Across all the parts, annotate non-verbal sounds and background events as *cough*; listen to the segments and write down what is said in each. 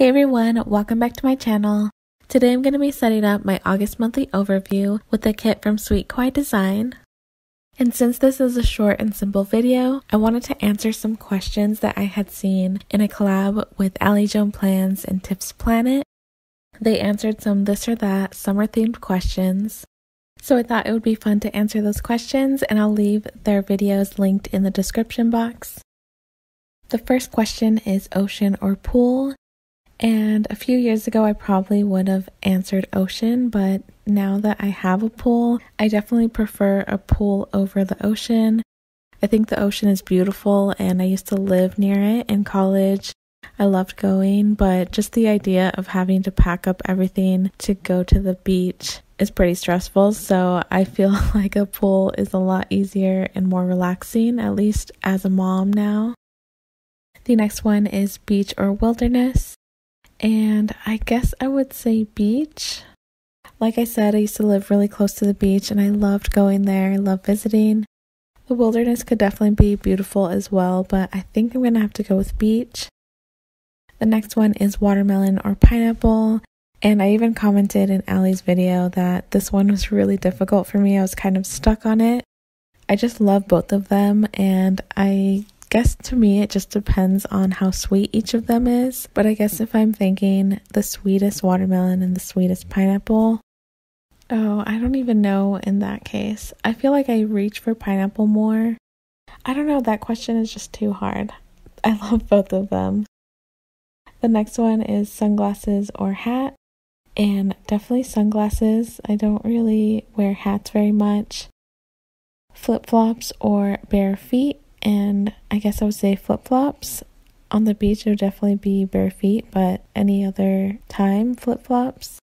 Hey everyone, welcome back to my channel. Today I'm going to be setting up my August monthly overview with a kit from Sweet Quiet Design. And since this is a short and simple video, I wanted to answer some questions that I had seen in a collab with Ali Joan Plans and Tips Planet. They answered some this or that summer themed questions. So I thought it would be fun to answer those questions and I'll leave their videos linked in the description box. The first question is ocean or pool? And a few years ago, I probably would have answered ocean, but now that I have a pool, I definitely prefer a pool over the ocean. I think the ocean is beautiful, and I used to live near it in college. I loved going, but just the idea of having to pack up everything to go to the beach is pretty stressful. So I feel *laughs* like a pool is a lot easier and more relaxing, at least as a mom now. The next one is beach or wilderness. And I guess I would say beach. Like I said, I used to live really close to the beach and I loved going there. I love visiting. The wilderness could definitely be beautiful as well, but I think I'm going to have to go with beach. The next one is watermelon or pineapple. And I even commented in Allie's video that this one was really difficult for me. I was kind of stuck on it. I just love both of them, and I guess to me, it just depends on how sweet each of them is. But I guess if I'm thinking the sweetest watermelon and the sweetest pineapple, oh, I don't even know in that case. I feel like I reach for pineapple more. I don't know, that question is just too hard. *laughs* I love both of them. The next one is sunglasses or hat. And definitely sunglasses. I don't really wear hats very much. Flip flops or bare feet and I guess I would say flip flops. On the beach, it would definitely be bare feet, but any other time, flip flops.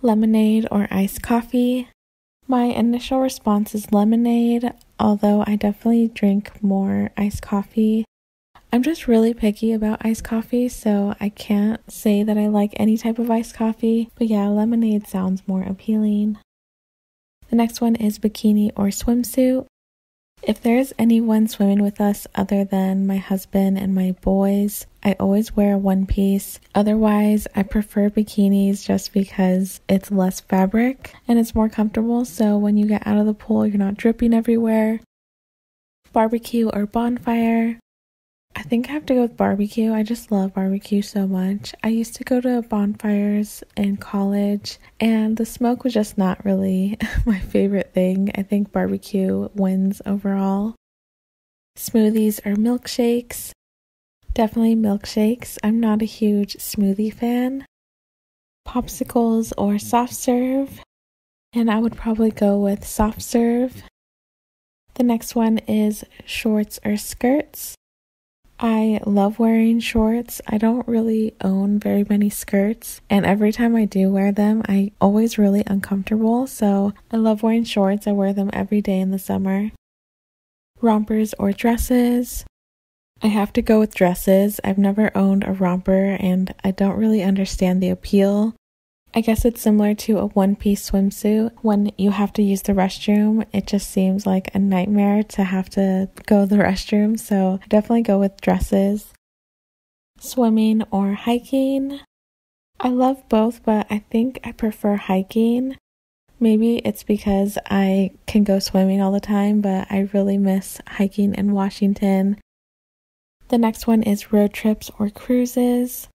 Lemonade or iced coffee. My initial response is lemonade, although I definitely drink more iced coffee. I'm just really picky about iced coffee, so I can't say that I like any type of iced coffee, but yeah, lemonade sounds more appealing. The next one is bikini or swimsuit. If there's anyone swimming with us other than my husband and my boys, I always wear a one piece. Otherwise, I prefer bikinis just because it's less fabric and it's more comfortable. So when you get out of the pool, you're not dripping everywhere. Barbecue or bonfire. I think I have to go with barbecue. I just love barbecue so much. I used to go to bonfires in college, and the smoke was just not really *laughs* my favorite thing. I think barbecue wins overall. Smoothies or milkshakes? Definitely milkshakes. I'm not a huge smoothie fan. Popsicles or soft serve? And I would probably go with soft serve. The next one is shorts or skirts. I love wearing shorts. I don't really own very many skirts, and every time I do wear them, I always really uncomfortable. So, I love wearing shorts. I wear them every day in the summer. Rompers or dresses. I have to go with dresses. I've never owned a romper and I don't really understand the appeal. I guess it's similar to a one piece swimsuit. When you have to use the restroom, it just seems like a nightmare to have to go to the *laughs* restroom. So I definitely go with dresses. Swimming or hiking. I love both, but I think I prefer hiking. Maybe it's because I can go swimming all the time, but I really miss hiking in Washington. The next one is road trips or cruises.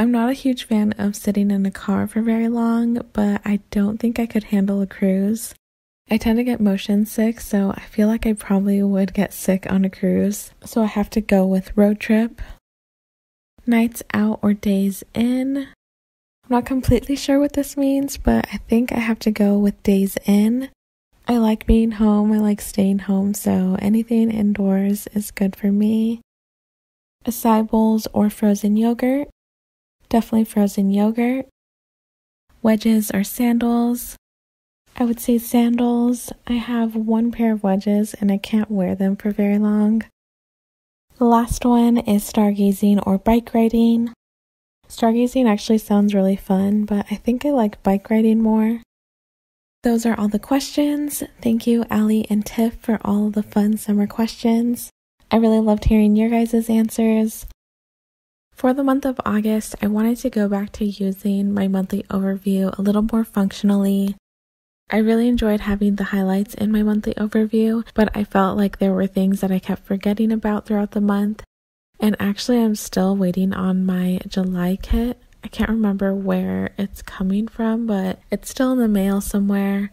I'm not a huge fan of sitting in a car for very long, but I don't think I could handle a cruise. I tend to get motion sick, so I feel like I probably would get sick on a cruise, so I have to go with road trip. Nights out or days in. I'm not completely sure what this means, but I think I have to go with days in. I like being home, I like staying home, so anything indoors is good for me acai bowls or frozen yogurt definitely frozen yogurt, wedges or sandals. I would say sandals. I have one pair of wedges and I can't wear them for very long. The last one is stargazing or bike riding. Stargazing actually sounds really fun, but I think I like bike riding more. Those are all the questions. Thank you, Ali and Tiff, for all the fun summer questions. I really loved hearing your guys' answers. For the month of August, I wanted to go back to using my monthly overview a little more functionally. I really enjoyed having the highlights in my monthly overview, but I felt like there were things that I kept forgetting about throughout the month. And actually, I'm still waiting on my July kit. I can't remember where it's coming from, but it's still in the mail somewhere.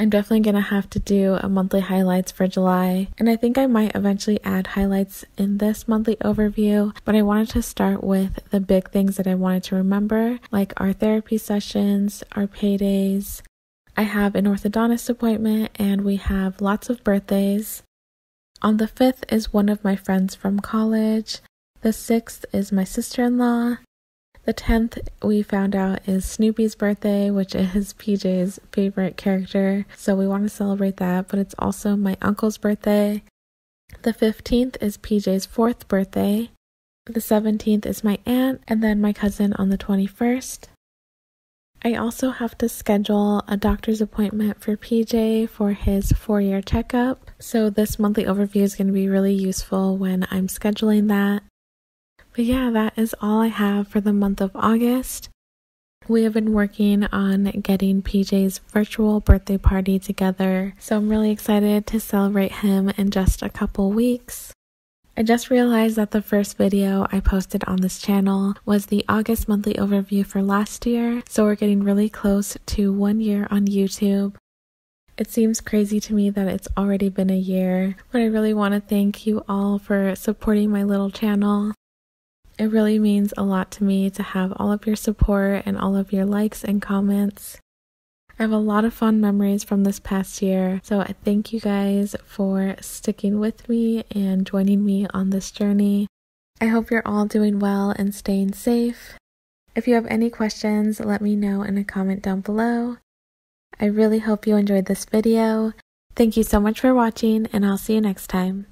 I'm definitely going to have to do a monthly highlights for July. And I think I might eventually add highlights in this monthly overview, but I wanted to start with the big things that I wanted to remember, like our therapy sessions, our paydays. I have an orthodontist appointment and we have lots of birthdays. On the 5th is one of my friends from college. The 6th is my sister in law. The 10th, we found out, is Snoopy's birthday, which is PJ's favorite character. So we want to celebrate that, but it's also my uncle's birthday. The 15th is PJ's fourth birthday. The 17th is my aunt, and then my cousin on the 21st. I also have to schedule a doctor's appointment for PJ for his four year checkup. So, this monthly overview is going to be really useful when I'm scheduling that. But yeah, that is all I have for the month of August. We have been working on getting PJ's virtual birthday party together, so I'm really excited to celebrate him in just a couple weeks. I just realized that the first video I posted on this channel was the August monthly overview for last year, so we're getting really close to one year on YouTube. It seems crazy to me that it's already been a year, but I really want to thank you all for supporting my little channel. It really means a lot to me to have all of your support and all of your likes and comments. I have a lot of fun memories from this past year, so I thank you guys for sticking with me and joining me on this journey. I hope you're all doing well and staying safe. If you have any questions, let me know in a comment down below. I really hope you enjoyed this video. Thank you so much for watching, and I'll see you next time.